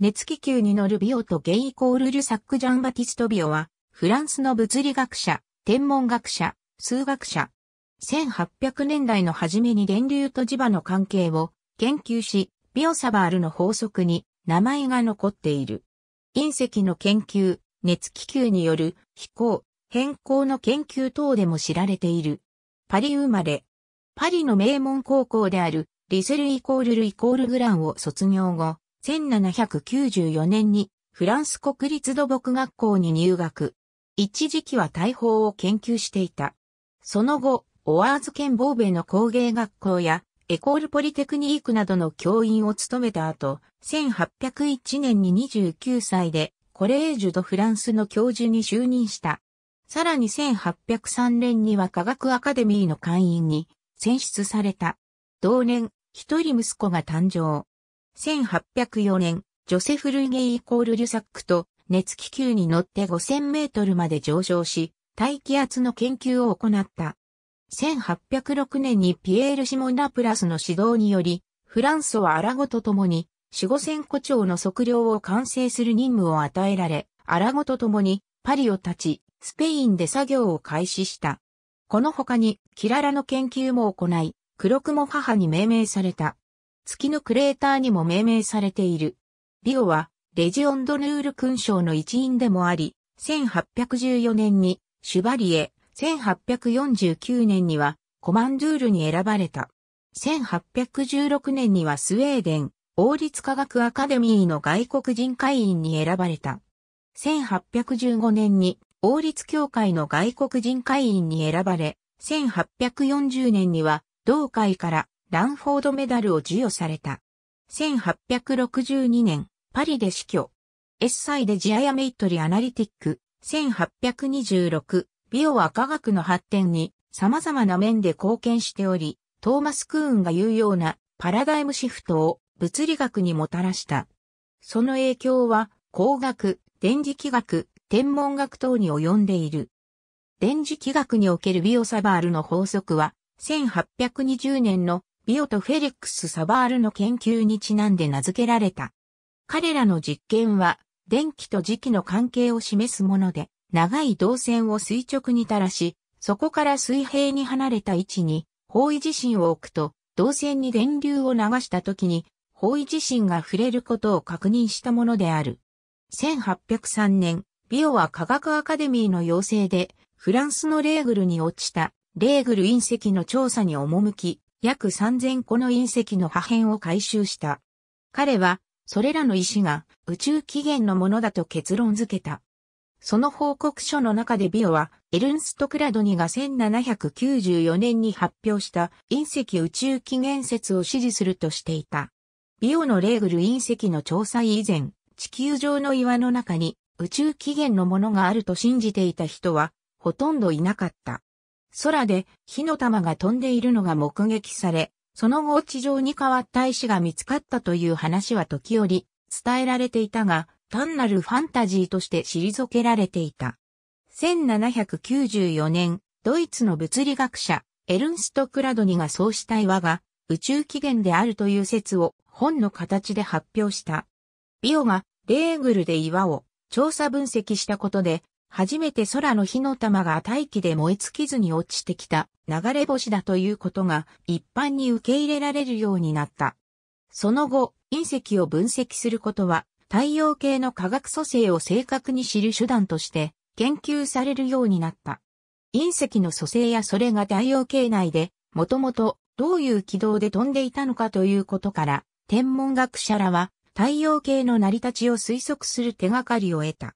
熱気球に乗るビオとゲイ・イコール・リュサック・ジャンバティスト・ビオは、フランスの物理学者、天文学者、数学者。1800年代の初めに電流と磁場の関係を研究し、ビオサバールの法則に名前が残っている。隕石の研究、熱気球による飛行、変更の研究等でも知られている。パリ生まれ。パリの名門高校であるリセルイコールルイコールグランを卒業後、1794年にフランス国立土木学校に入学。一時期は大砲を研究していた。その後、オワーズ県ボーベの工芸学校やエコールポリテクニークなどの教員を務めた後、1801年に29歳でコレージュ・ド・フランスの教授に就任した。さらに1803年には科学アカデミーの会員に選出された。同年、一人息子が誕生。1804年、ジョセフ・ルイゲイイコール・リュサックと熱気球に乗って5000メートルまで上昇し、大気圧の研究を行った。1806年にピエール・シモン・ナ・プラスの指導により、フランソはアラゴと共に、四五千個長の測量を完成する任務を与えられ、アラゴと共にパリを立ち、スペインで作業を開始した。この他に、キララの研究も行い、黒モ母に命名された。月のクレーターにも命名されている。リオは、レジオンドヌール勲章の一員でもあり、1814年にシュバリエ、1849年にはコマンドゥールに選ばれた。1816年にはスウェーデン王立科学アカデミーの外国人会員に選ばれた。1815年に王立協会の外国人会員に選ばれ、1840年には同会からランフォードメダルを授与された。1862年、パリで死去。エッサイでジアヤメイトリアナリティック、1826、ビオは科学の発展に様々な面で貢献しており、トーマス・クーンが言うようなパラダイムシフトを物理学にもたらした。その影響は工学、電磁気学、天文学等に及んでいる。電磁気学におけるビオサバールの法則は、1820年のビオとフェリックス・サバールの研究にちなんで名付けられた。彼らの実験は、電気と磁気の関係を示すもので、長い導線を垂直に垂らし、そこから水平に離れた位置に方位磁針を置くと、導線に電流を流した時に方位磁針が触れることを確認したものである。1803年、ビオは科学アカデミーの要請で、フランスのレーグルに落ちた、レーグル隕石の調査に赴き、約3000個の隕石の破片を回収した。彼は、それらの石が宇宙起源のものだと結論付けた。その報告書の中でビオは、エルンスト・クラドニが1794年に発表した隕石宇宙起源説を支持するとしていた。ビオのレーグル隕石の調査以前、地球上の岩の中に宇宙起源のものがあると信じていた人は、ほとんどいなかった。空で火の玉が飛んでいるのが目撃され、その後地上に変わった石が見つかったという話は時折伝えられていたが、単なるファンタジーとして退けられていた。1794年、ドイツの物理学者、エルンスト・クラドニがそうした岩が宇宙起源であるという説を本の形で発表した。ビオがレーグルで岩を調査分析したことで初めて空の火の玉が大気で燃え尽きずに落ちてきた流れ星だということが一般に受け入れられるようになった。その後、隕石を分析することは太陽系の科学組成を正確に知る手段として研究されるようになった。隕石の組成やそれが太陽系内でもともとどういう軌道で飛んでいたのかということから天文学者らは太陽系の成り立ちを推測する手がかりを得た。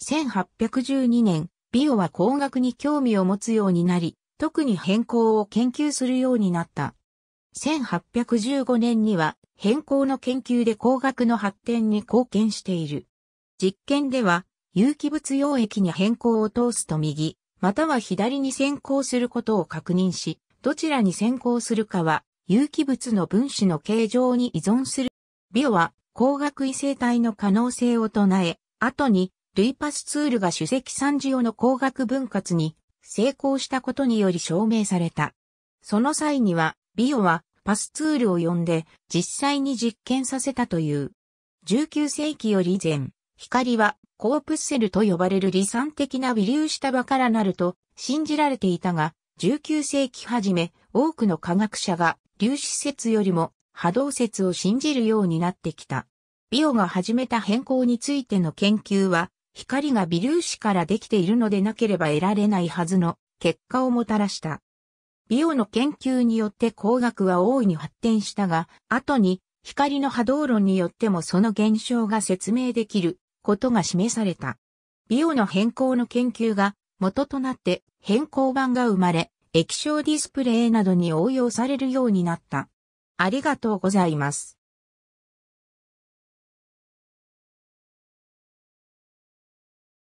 1812年、ビオは工学に興味を持つようになり、特に変更を研究するようになった。1815年には変更の研究で工学の発展に貢献している。実験では有機物溶液に変更を通すと右、または左に先行することを確認し、どちらに先行するかは有機物の分子の形状に依存する。ビオは光学異性体の可能性を唱え、後にルイパスツールが主席三次用の工学分割に成功したことにより証明された。その際には、ビオはパスツールを呼んで実際に実験させたという。19世紀より以前、光はコープッセルと呼ばれる理算的な微粒子束からなると信じられていたが、19世紀初め多くの科学者が粒子説よりも波動説を信じるようになってきた。ビオが始めた変更についての研究は光が微粒子からできているのでなければ得られないはずの結果をもたらした。美容の研究によって光学は大いに発展したが、後に光の波動論によってもその現象が説明できることが示された。美容の変更の研究が元となって変更版が生まれ、液晶ディスプレイなどに応用されるようになった。ありがとうございます。